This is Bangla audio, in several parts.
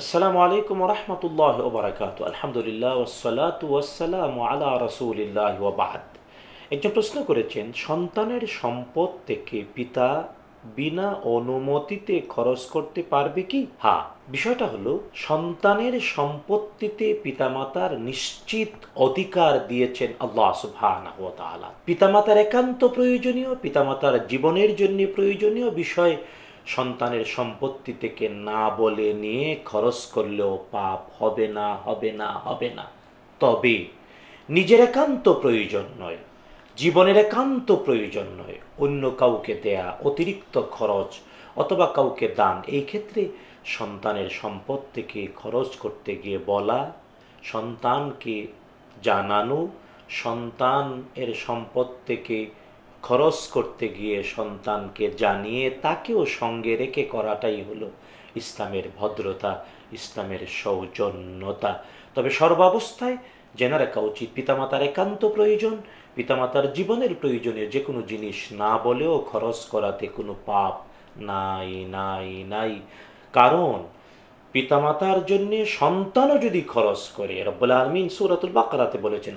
আসসালামু আলাইকুম রহমতুল্লাহ ওবরাকাত আলহামদুলিল্লাহ ওসালাত ওয়াসালাম আলা রসুলিল্লাহ ওবাদ একজন প্রশ্ন করেছেন সন্তানের সম্পদ থেকে পিতা বিনা অনুমতিতে খরচ করতে পারবে কি হ্যাঁ বিষয়টা হলো সন্তানের সম্পত্তিতে পিতামাতার নিশ্চিত অধিকার দিয়েছেন আল্লাহ সুবহানাহু ওয়া তাআলা পিতামাতার একান্ত প্রয়োজনীয় পিতামাতার জীবনের জন্য প্রয়োজনীয় বিষয় সন্তানের সম্পত্তি থেকে না বলে নিয়ে খরচ করলেও পাপ হবে না হবে না হবে না তবে নিজের একান্ত প্রয়োজন নয় জীবনের একান্ত প্রয়োজন নয় অন্য কাউকে দেয়া অতিরিক্ত খরচ অথবা কাউকে দান এই ক্ষেত্রে সন্তানের সম্পদ থেকে খরচ করতে গিয়ে বলা সন্তানকে জানানো সন্তান এর সম্পদ থেকে খরচ করতে গিয়ে সন্তানকে জানিয়ে তাকেও সঙ্গে রেখে করাটাই হলো ইসলামের ভদ্রতা ইসলামের সৌজন্যতা তবে সর্বাবস্থায় জেনে রাখা উচিত পিতামাতার একান্ত প্রয়োজন পিতামাতার জীবনের প্রয়োজনে যে কোনো জিনিস না বলেও খরচ করাতে কোনো পাপ নাই নাই নাই কারণ পিতামাতার জন্য সন্তানও যদি খরচ করে রব্বুল আলমিন সুরাতুল বাকরাতে বলেছেন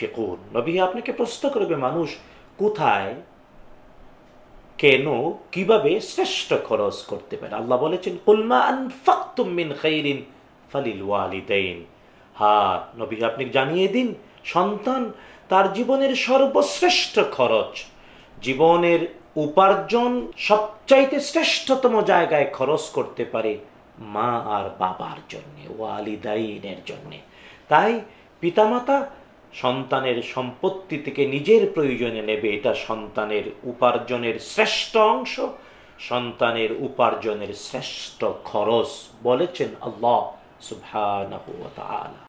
ফিকুন নবী আপনাকে প্রশ্ন করবে মানুষ কোথায় কেন কিভাবে শ্রেষ্ঠ খরচ করতে পারে আল্লাহ বলেছেন কুলমা আনফাকতুম মিন খাইরিন ফালিল ওয়ালিদাইন হা নবী আপনি জানিয়ে দিন সন্তান তার জীবনের সর্বশ্রেষ্ঠ খরচ জীবনের উপার্জন সবচাইতে শ্রেষ্ঠতম জায়গায় খরচ করতে পারে মা আর বাবার জন্যে ওয়ালিদাইনের জন্যে তাই পিতামাতা সন্তানের সম্পত্তি থেকে নিজের প্রয়োজনে নেবে এটা সন্তানের উপার্জনের শ্রেষ্ঠ অংশ সন্তানের উপার্জনের শ্রেষ্ঠ খরচ বলেছেন আল্লাহ সুবহানাহু